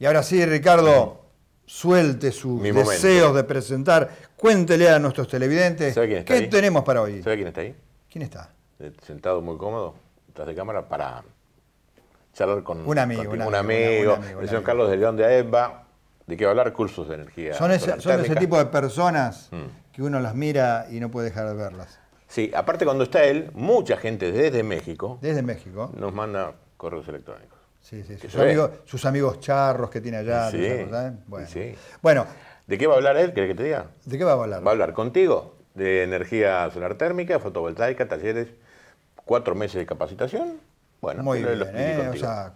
Y ahora sí, Ricardo, suelte sus deseos de presentar. Cuéntele a nuestros televidentes qué tenemos para hoy. ¿Sabe quién está ahí? ¿Quién está? Eh, sentado muy cómodo, detrás de cámara, para charlar con un amigo. un, amigo, el señor Carlos de León de AEBA, de qué va a hablar, cursos de energía. Son ese, tipo de personas mm. que uno las mira y no puede dejar de verlas. Sí, aparte cuando está él, mucha gente desde México. Desde México. Nos manda correos electrónicos. Sí, sí, sus amigos, sus amigos, charros que tiene allá. bueno. ¿De qué va a hablar él? ¿Querés que te diga? ¿De qué va a hablar? Va a hablar contigo de energía solar térmica, fotovoltaica, talleres, cuatro meses de capacitación. Bueno, ¿eh? o sea,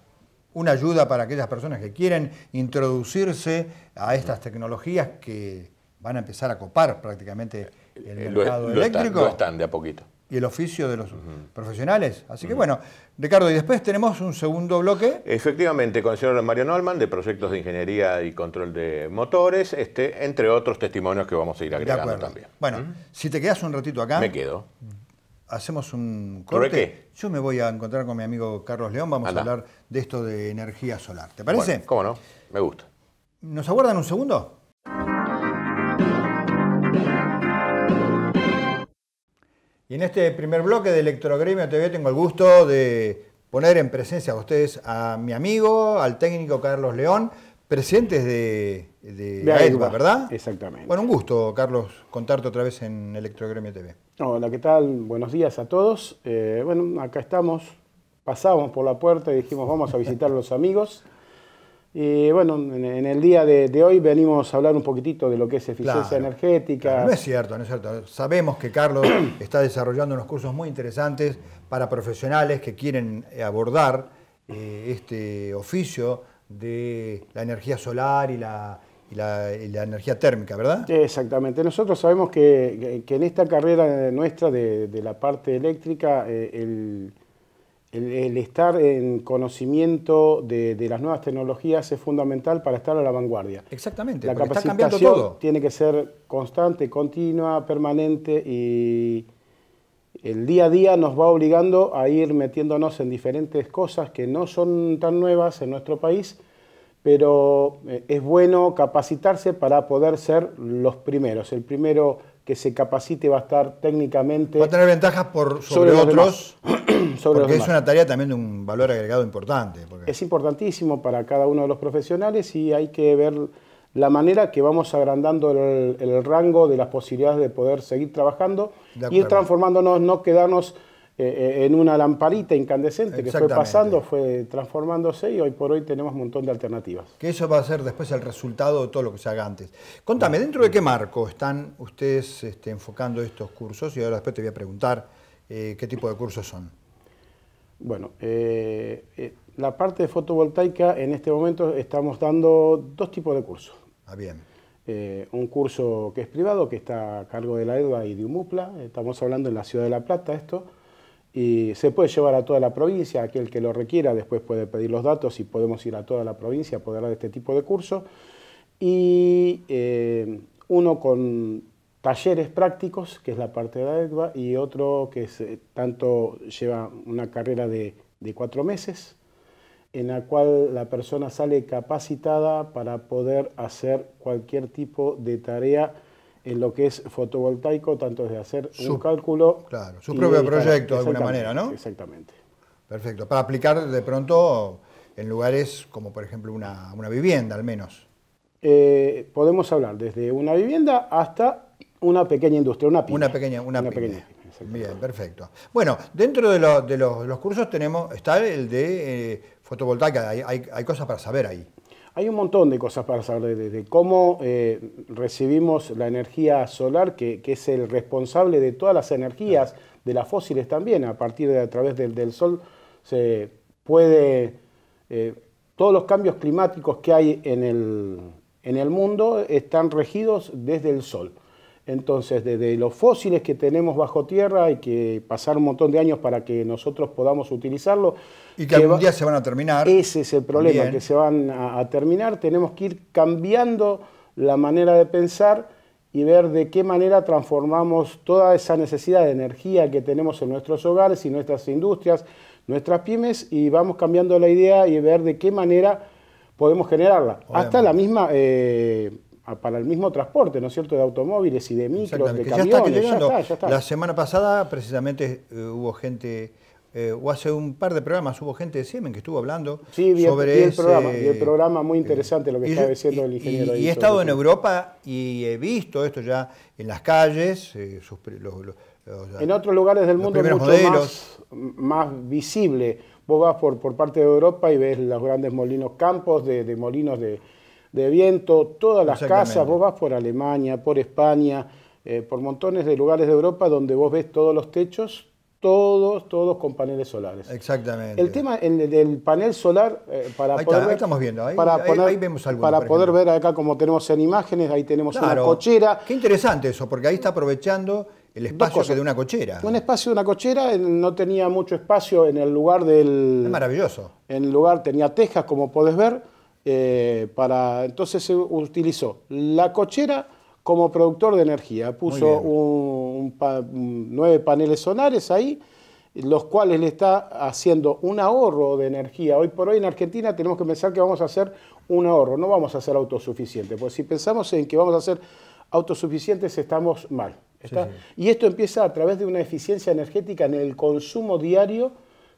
una ayuda para aquellas personas que quieren introducirse a estas tecnologías que van a empezar a copar prácticamente eh, el eh, mercado eléctrico. están de a poquito y el oficio de los profesionales. Así que bueno, Ricardo, y después tenemos un segundo bloque. Efectivamente, con el señor Mario Norman, de proyectos de ingeniería y control de motores, este, entre otros testimonios que vamos a ir agregando también. Bueno, si te quedas un ratito acá. Me quedo. Hacemos un corte. Qué? Yo me voy a encontrar con mi amigo Carlos León, vamos a hablar de esto de energía solar. ¿Te parece? Bueno, cómo no, me gusta. ¿Nos aguardan un segundo? en este primer bloque de Electrogremio TV tengo el gusto de poner en presencia a ustedes a mi amigo, al técnico Carlos León, presentes de, de, ¿verdad? Exactamente. Bueno, un gusto, Carlos, contarte otra vez en Electrogremio TV. Hola, ¿qué tal? Buenos días a todos. Eh, bueno, acá estamos, pasamos por la puerta y dijimos vamos a visitar a los amigos. Y eh, bueno, en, el día de, hoy venimos a hablar un poquitito de lo que es eficiencia energética. no es cierto, no es cierto. Sabemos que Carlos está desarrollando unos cursos muy interesantes para profesionales que quieren eh, abordar eh, este oficio de la energía solar y la, energía térmica, ¿verdad? Exactamente. Nosotros sabemos que, en esta carrera nuestra de, la parte eléctrica, el el, estar en conocimiento de, las nuevas tecnologías es fundamental para estar a la vanguardia. Exactamente, la capacitación todo. tiene que ser constante, continua, permanente y el día a día nos va obligando a ir metiéndonos en diferentes cosas que no son tan nuevas en nuestro país, pero eh, es bueno capacitarse para poder ser los primeros. El primero que se capacite va a estar técnicamente... Va a tener ventajas por, sobre otros porque es una tarea también de un valor agregado importante. Es importantísimo para cada uno de los profesionales y hay que ver la manera que vamos agrandando el, rango de las posibilidades de poder seguir trabajando, y ir transformándonos, no quedarnos eh, eh, en una lamparita incandescente que fue pasando, fue transformándose y hoy por hoy tenemos un montón de alternativas. Que eso va a ser después el resultado de todo lo que se haga antes. Contame, ¿dentro de qué marco están ustedes este, enfocando estos cursos? Y ahora después te voy a preguntar eh, qué tipo de cursos son. Bueno, eh, eh, la parte fotovoltaica en este momento estamos dando dos tipos de cursos. Ah, bien. Eh, un curso que es privado, que está a cargo de la EDUA y de UMUPLA, estamos hablando en la ciudad de La Plata esto, y se puede llevar a toda la provincia, aquel que lo requiera después puede pedir los datos y podemos ir a toda la provincia a poder dar este tipo de curso. Y uno con talleres prácticos, que es la parte de la Edva, y otro que es, eh, tanto lleva una carrera de, cuatro meses, en la cual la persona sale capacitada para poder hacer cualquier tipo de tarea en lo que es fotovoltaico, tanto de hacer su, un cálculo. Claro, su propio proyecto de alguna manera, ¿no? Exactamente. Perfecto. Para aplicar de pronto en lugares como, por ejemplo, una, vivienda, al menos. Eh, podemos hablar desde una vivienda hasta una pequeña industria, una Una pequeña, una, pequeña. Bien, perfecto. Bueno, dentro de, de los, cursos tenemos, está el de eh, fotovoltaica, hay, cosas para saber ahí. Hay un montón de cosas para saber, desde cómo eh, recibimos la energía solar, que, es el responsable de todas las energías, de las fósiles también, a partir de a través del, sol se puede... Eh, todos los cambios climáticos que hay en en el mundo están regidos desde el sol. Entonces, desde los fósiles que tenemos bajo tierra, hay que pasar un montón de años para que nosotros podamos utilizarlo... Y que, algún día se van a terminar. Ese es el problema, que se van a, terminar. Tenemos que ir cambiando la manera de pensar y ver de qué manera transformamos toda esa necesidad de energía que tenemos en nuestros hogares y nuestras industrias, nuestras pymes, y vamos cambiando la idea y ver de qué manera podemos generarla. Hasta la misma eh, para el mismo transporte, ¿no es cierto?, de automóviles y de micros, de camiones. Ya está, La semana pasada precisamente eh, hubo gente, eh, o hace un par de programas hubo gente de Siemens que estuvo hablando sobre el programa, el programa muy eh, interesante lo que estaba diciendo el ingeniero. Y, he estado en Europa y he visto esto ya en las calles, en otros lugares del mundo mucho Más, más visible. Vos vas por, parte de Europa y ves los grandes molinos campos de molinos de de viento, todas las casas, vos vas por Alemania, por España, eh, por montones de lugares de Europa donde vos ves todos los techos, todos, todos con paneles solares. Exactamente. El tema el, del panel solar, eh, para poder ver, estamos viendo, ahí, para vemos Para poder ver acá como tenemos en imágenes, ahí tenemos una cochera. Qué interesante eso, porque ahí está aprovechando el espacio de una cochera. Un espacio de una cochera, eh, no tenía mucho espacio en el lugar del... Es maravilloso. En el lugar tenía tejas, como podés ver eh, para, entonces se utilizó la cochera como productor de energía. Puso un, nueve paneles solares ahí, los cuales le está haciendo un ahorro de energía. Hoy por hoy en Argentina tenemos que pensar que vamos a hacer un ahorro, no vamos a ser autosuficientes, porque si pensamos en que vamos a ser autosuficientes estamos mal. Y esto empieza a través de una eficiencia energética en el consumo diario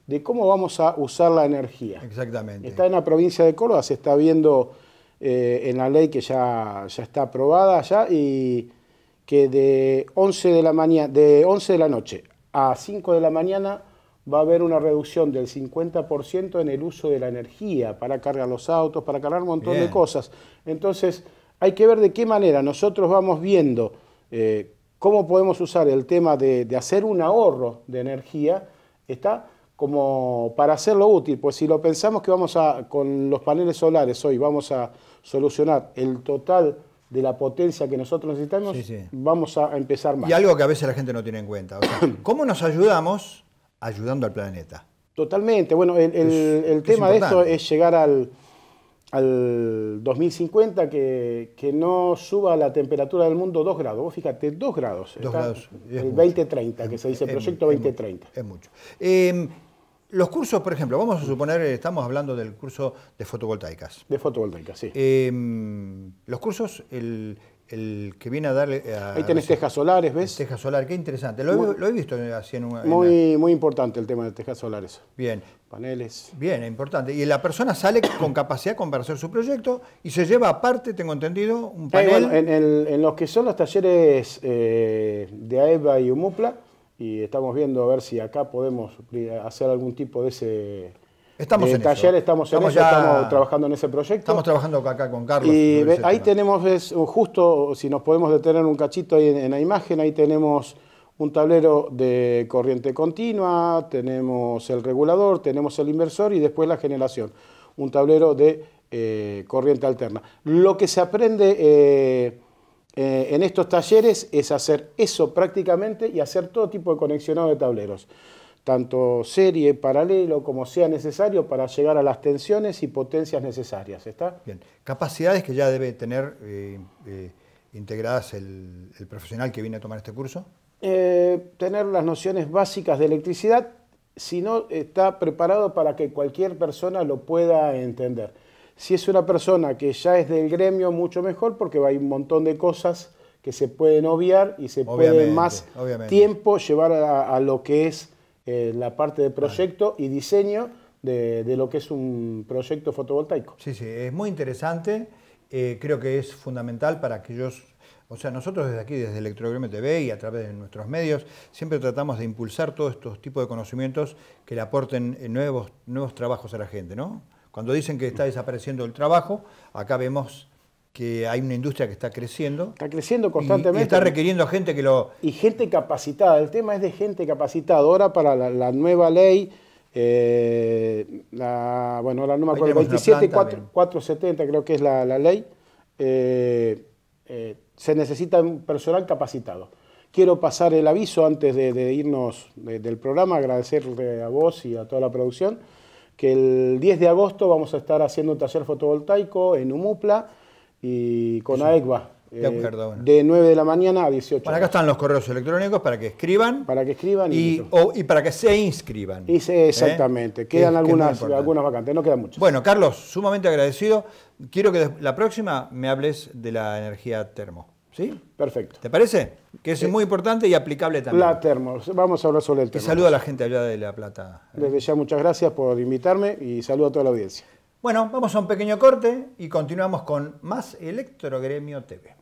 de cómo vamos a usar la energía. Exactamente. Está en la provincia de Córdoba, se está viendo eh, en la ley que ya, ya está aprobada ya y que de 11 de la mañana, de 11 de la noche a 5 de la mañana va a haber una reducción del 50% en el uso de la energía para cargar los autos, para cargar un montón de cosas. Entonces, hay que ver de qué manera nosotros vamos viendo eh, cómo podemos usar el tema de, de hacer un ahorro de energía, está como para hacerlo útil, pues si lo pensamos que vamos a, con los paneles solares hoy, vamos a solucionar el total de la potencia que nosotros necesitamos, vamos a empezar más. Y algo que a veces la gente no tiene en cuenta, ¿cómo nos ayudamos ayudando al planeta? Totalmente, bueno, el, tema de esto es llegar al, al 2050 que, no suba la temperatura del mundo dos grados. Vos fíjate, dos grados. 2 grados. el 2030, que se dice Proyecto 2030. Es, mucho. Em, los cursos, por ejemplo, vamos a suponer, estamos hablando del curso de fotovoltaicas. De fotovoltaicas, sí. Em, los cursos, el, que viene a darle... Ahí tenés tejas solares, ¿ves? Tejas solares, qué interesante. Lo, he, visto así en Muy, muy importante el tema de tejas solares. Bien. Paneles. Bien, importante. Y la persona sale con capacidad para hacer su proyecto y se lleva aparte, tengo entendido, un eh, panel... bueno, en, los que son los talleres eh, de AEBA e y UMUPLA, y estamos viendo a ver si acá podemos hacer algún tipo de ese estamos taller, estamos, en eso, estamos trabajando en ese proyecto. Estamos trabajando acá con Carlos. Y ahí tenemos, es, justo, si nos podemos detener un cachito en, la imagen, ahí tenemos un tablero de corriente continua, tenemos el regulador, tenemos el inversor y después la generación, un tablero de eh, corriente alterna. Lo que se aprende... Eh, eh, en estos talleres es hacer eso prácticamente y hacer todo tipo de conexionado de tableros, tanto serie, paralelo, como sea necesario para llegar a las tensiones y potencias necesarias. ¿Está? Bien, capacidades que ya debe tener eh, eh, integradas el, el, profesional que viene a tomar este curso. tener las nociones básicas de electricidad, si no está preparado para que cualquier persona lo pueda entender si es una persona que ya es del gremio, mucho mejor, porque hay un montón de cosas que se pueden obviar y se puede más tiempo llevar a, lo que es eh, la parte de proyecto y diseño de, lo que es un proyecto fotovoltaico. Sí, sí, es muy interesante. Eh, creo que es fundamental para aquellos o sea, nosotros desde aquí, desde Electrogremio TV y a través de nuestros medios, siempre tratamos de impulsar todos estos tipos de conocimientos que le aporten eh, nuevos, nuevos trabajos a la gente, ¿no? Cuando dicen que está desapareciendo el trabajo, acá vemos que hay una industria que está creciendo. Está creciendo constantemente. Y, está requiriendo a gente que lo... Y gente capacitada. El tema es de gente capacitada. Ahora para la, nueva ley, eh, la, bueno, la 27470 creo que es la, ley, eh, eh, se necesita un personal capacitado. Quiero pasar el aviso antes de, irnos del programa, agradecerle a vos y a toda la producción que el 10 de agosto vamos a estar haciendo un taller fotovoltaico en Humupla y con AECBA. E de 9 eh, de la mañana a 18. Bueno, acá están los correos electrónicos para que escriban. Para que escriban y, para que se inscriban. Y ¿Eh? exactamente. Quedan algunas, algunas vacantes, no quedan muchas. Bueno, Carlos, sumamente agradecido. Quiero que la próxima me hables de la energía termo. ¿Sí? Perfecto. ¿Te parece? Que es eh, muy importante y aplicable también. La termos. Vamos a hablar sobre el termo. Y saludo a la gente allá de La Plata. Desde ya muchas gracias por invitarme y saludo a toda la audiencia. Bueno, vamos a un pequeño corte y continuamos con más Electrogremio TV.